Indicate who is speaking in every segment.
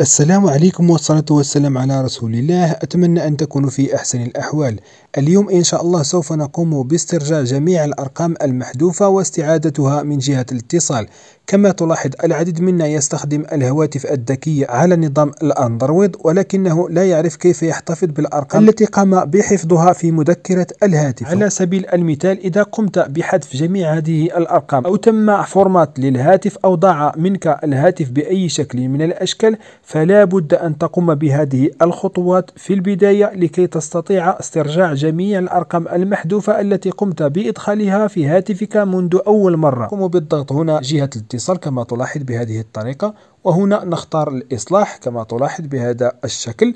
Speaker 1: السلام عليكم والصلاة والسلام على رسول الله أتمنى أن تكونوا في أحسن الأحوال اليوم إن شاء الله سوف نقوم باسترجاع جميع الأرقام المحذوفة واستعادتها من جهة الاتصال كما تلاحظ العديد منا يستخدم الهواتف الذكية على نظام الأندرويد ولكنه لا يعرف كيف يحتفظ بالأرقام التي قام بحفظها في مذكرة الهاتف على سبيل المثال إذا قمت بحذف جميع هذه الأرقام أو تم فورمات للهاتف أو ضاع منك الهاتف بأي شكل من الأشكال فلا بد أن تقوم بهذه الخطوات في البداية لكي تستطيع استرجاع جميع الأرقام المحذوفة التي قمت بإدخالها في هاتفك منذ أول مرة قم بالضغط هنا جهة الاتصال كما تلاحظ بهذه الطريقة وهنا نختار الإصلاح كما تلاحظ بهذا الشكل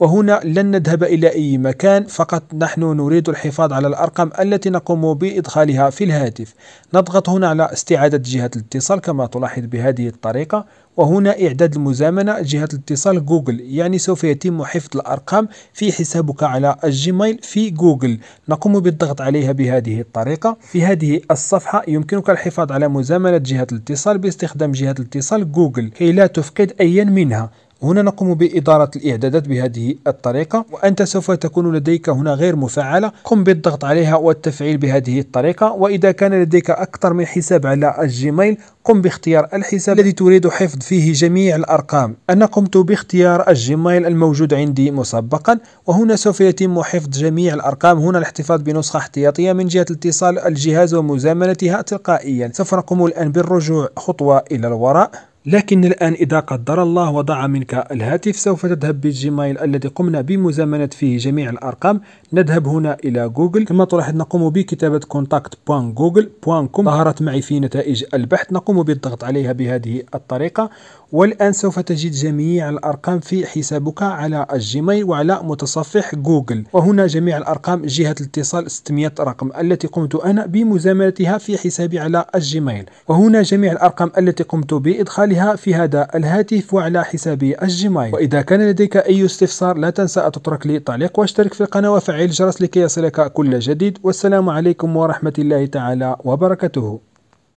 Speaker 1: وهنا لن نذهب إلى أي مكان فقط نحن نريد الحفاظ على الأرقام التي نقوم بإدخالها في الهاتف نضغط هنا على استعادة جهة الاتصال كما تلاحظ بهذه الطريقة وهنا إعداد المزامنة جهة الاتصال جوجل يعني سوف يتم حفظ الأرقام في حسابك على الجيميل في جوجل نقوم بالضغط عليها بهذه الطريقة في هذه الصفحة يمكنك الحفاظ على مزامنة جهة الاتصال باستخدام جهة الاتصال جوجل كي لا تفقد أيا منها هنا نقوم بإدارة الإعدادات بهذه الطريقة وأنت سوف تكون لديك هنا غير مفعلة قم بالضغط عليها والتفعيل بهذه الطريقة وإذا كان لديك أكثر من حساب على الجيميل قم باختيار الحساب الذي تريد حفظ فيه جميع الأرقام أنا قمت باختيار الجيميل الموجود عندي مسبقا وهنا سوف يتم حفظ جميع الأرقام هنا الاحتفاظ بنسخة احتياطية من جهة اتصال الجهاز ومزامنتها تلقائيا سوف نقوم الآن بالرجوع خطوة إلى الوراء لكن الآن إذا قدر الله وضع منك الهاتف سوف تذهب بالجيميل الذي قمنا بمزامنة فيه جميع الأرقام نذهب هنا إلى جوجل كما تلاحظ نقوم بكتابة كونتاكت بوان جوجل بوان كوم ظهرت معي في نتائج البحث نقوم بالضغط عليها بهذه الطريقة والآن سوف تجد جميع الأرقام في حسابك على الجيميل وعلى متصفح جوجل وهنا جميع الأرقام جهة الاتصال 600 رقم التي قمت أنا بمزامنتها في حسابي على الجيميل وهنا جميع الأرقام التي قمت بإدخال استعمالها في هذا الهاتف وعلى حسابي الجيميل وإذا كان لديك أي استفسار لا تنسى أن تترك لي تعليق واشترك في القناة وفعل الجرس لكي يصلك كل جديد والسلام عليكم ورحمة الله تعالى وبركاته